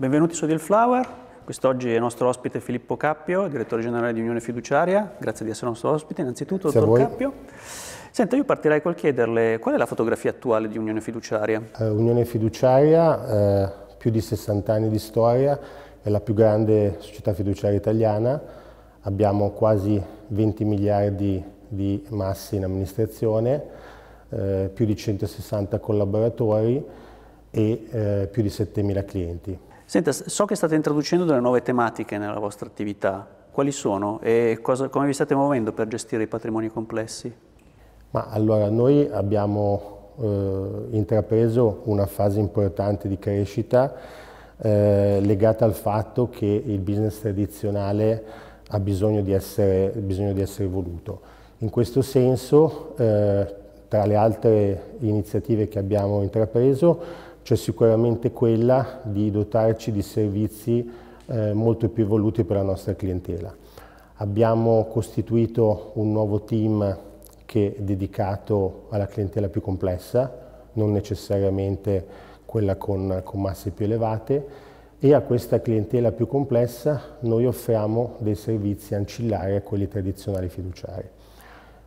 Benvenuti su Deal Flower, quest'oggi è il nostro ospite Filippo Cappio, direttore generale di Unione Fiduciaria, grazie di essere nostro ospite innanzitutto, Se dottor Cappio. Senta, io partirei col chiederle qual è la fotografia attuale di Unione Fiduciaria? Eh, Unione Fiduciaria, eh, più di 60 anni di storia, è la più grande società fiduciaria italiana, abbiamo quasi 20 miliardi di massi in amministrazione, eh, più di 160 collaboratori e eh, più di 7 mila clienti. Senta, so che state introducendo delle nuove tematiche nella vostra attività. Quali sono e cosa, come vi state muovendo per gestire i patrimoni complessi? Ma allora, noi abbiamo eh, intrapreso una fase importante di crescita eh, legata al fatto che il business tradizionale ha bisogno di essere, bisogno di essere voluto. In questo senso, eh, tra le altre iniziative che abbiamo intrapreso, c'è sicuramente quella di dotarci di servizi eh, molto più evoluti per la nostra clientela. Abbiamo costituito un nuovo team che è dedicato alla clientela più complessa, non necessariamente quella con, con masse più elevate, e a questa clientela più complessa noi offriamo dei servizi ancillari a quelli tradizionali fiduciari.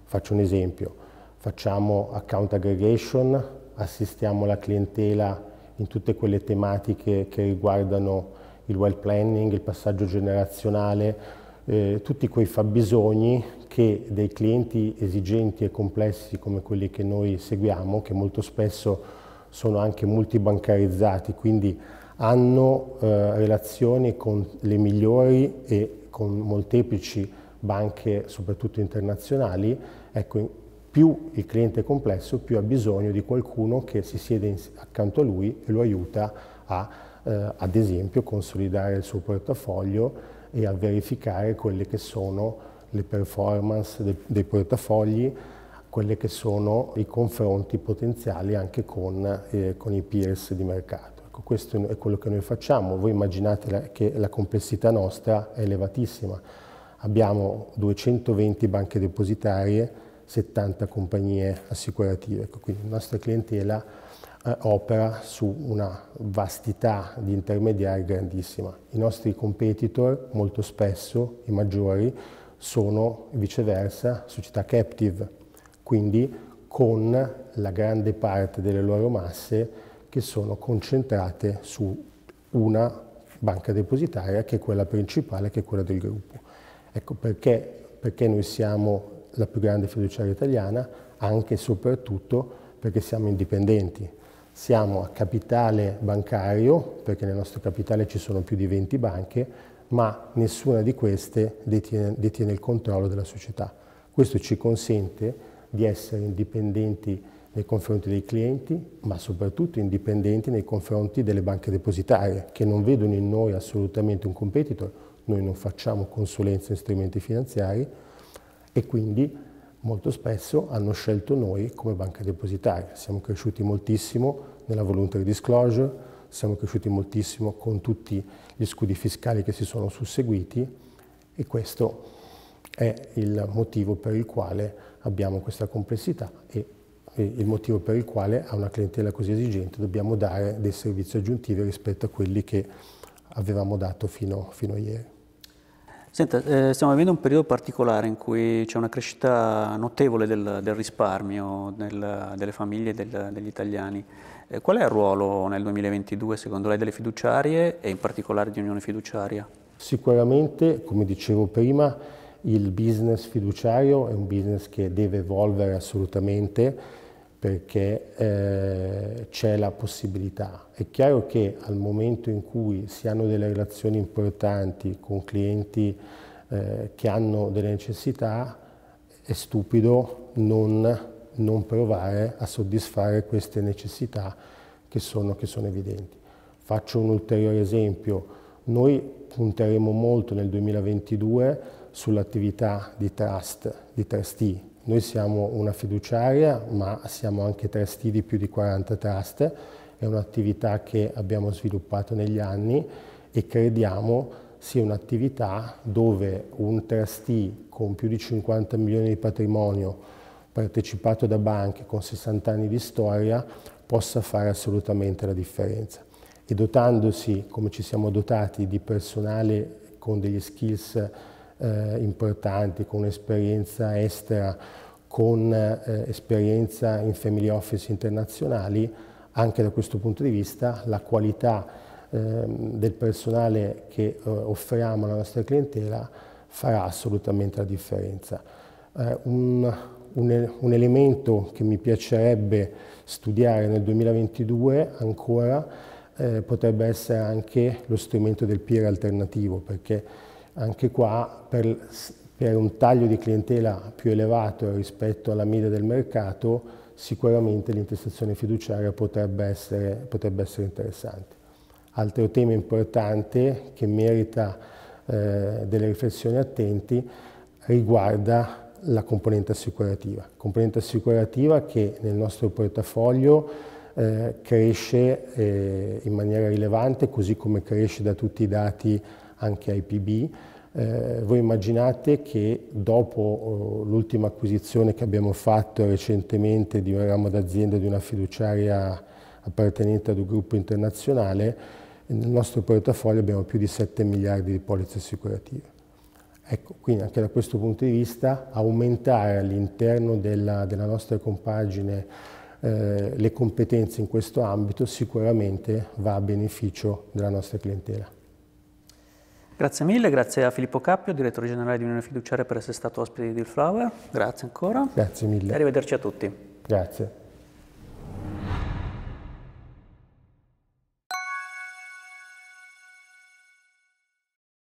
Faccio un esempio, facciamo account aggregation, assistiamo la clientela in tutte quelle tematiche che riguardano il well planning, il passaggio generazionale, eh, tutti quei fabbisogni che dei clienti esigenti e complessi come quelli che noi seguiamo, che molto spesso sono anche multibancarizzati, quindi hanno eh, relazioni con le migliori e con molteplici banche, soprattutto internazionali, ecco, più il cliente è complesso, più ha bisogno di qualcuno che si siede accanto a lui e lo aiuta a, eh, ad esempio, consolidare il suo portafoglio e a verificare quelle che sono le performance de dei portafogli, quelle che sono i confronti potenziali anche con, eh, con i peers di mercato. Ecco, questo è quello che noi facciamo. Voi immaginate la, che la complessità nostra è elevatissima. Abbiamo 220 banche depositarie, 70 compagnie assicurative. Ecco, quindi la nostra clientela eh, opera su una vastità di intermediari grandissima. I nostri competitor, molto spesso i maggiori, sono viceversa società captive, quindi con la grande parte delle loro masse che sono concentrate su una banca depositaria che è quella principale, che è quella del gruppo. Ecco perché, perché noi siamo la più grande fiduciaria italiana, anche e soprattutto perché siamo indipendenti. Siamo a capitale bancario, perché nel nostro capitale ci sono più di 20 banche, ma nessuna di queste detiene, detiene il controllo della società. Questo ci consente di essere indipendenti nei confronti dei clienti, ma soprattutto indipendenti nei confronti delle banche depositarie, che non vedono in noi assolutamente un competitor. Noi non facciamo consulenza in strumenti finanziari, e quindi molto spesso hanno scelto noi come banca depositaria. Siamo cresciuti moltissimo nella voluntary disclosure, siamo cresciuti moltissimo con tutti gli scudi fiscali che si sono susseguiti e questo è il motivo per il quale abbiamo questa complessità e il motivo per il quale a una clientela così esigente dobbiamo dare dei servizi aggiuntivi rispetto a quelli che avevamo dato fino, fino a ieri. Senta, eh, stiamo vivendo un periodo particolare in cui c'è una crescita notevole del, del risparmio del, delle famiglie e del, degli italiani. Eh, qual è il ruolo nel 2022 secondo lei delle fiduciarie e in particolare di Unione Fiduciaria? Sicuramente, come dicevo prima, il business fiduciario è un business che deve evolvere assolutamente perché eh, c'è la possibilità. È chiaro che al momento in cui si hanno delle relazioni importanti con clienti eh, che hanno delle necessità, è stupido non, non, provare a soddisfare queste necessità che sono, che sono evidenti. Faccio un ulteriore esempio, noi punteremo molto nel 2022 sull'attività di trust, di trustee, noi siamo una fiduciaria, ma siamo anche trustee di più di 40 trust, è un'attività che abbiamo sviluppato negli anni e crediamo sia un'attività dove un trustee con più di 50 milioni di patrimonio partecipato da banche con 60 anni di storia possa fare assolutamente la differenza. E dotandosi, come ci siamo dotati, di personale con degli skills eh, importanti, con esperienza estera, con eh, esperienza in family office internazionali, anche da questo punto di vista la qualità ehm, del personale che eh, offriamo alla nostra clientela farà assolutamente la differenza. Eh, un, un, un elemento che mi piacerebbe studiare nel 2022 ancora eh, potrebbe essere anche lo strumento del peer alternativo, perché anche qua per, per un taglio di clientela più elevato rispetto alla media del mercato sicuramente l'intestazione fiduciaria potrebbe essere, potrebbe essere, interessante. Altro tema importante che merita eh, delle riflessioni attenti riguarda la componente assicurativa. Componente assicurativa che nel nostro portafoglio eh, cresce eh, in maniera rilevante, così come cresce da tutti i dati anche IPB. Eh, voi immaginate che dopo eh, l'ultima acquisizione che abbiamo fatto recentemente di un ramo d'azienda di una fiduciaria appartenente ad un gruppo internazionale, nel nostro portafoglio abbiamo più di 7 miliardi di polizze assicurative. Ecco, quindi anche da questo punto di vista aumentare all'interno della, della, nostra compagine eh, le competenze in questo ambito sicuramente va a beneficio della nostra clientela. Grazie mille, grazie a Filippo Cappio, direttore generale di Unione Fiduciaria per essere stato ospite di Deal Flower. Grazie ancora. Grazie mille. E arrivederci a tutti. Grazie.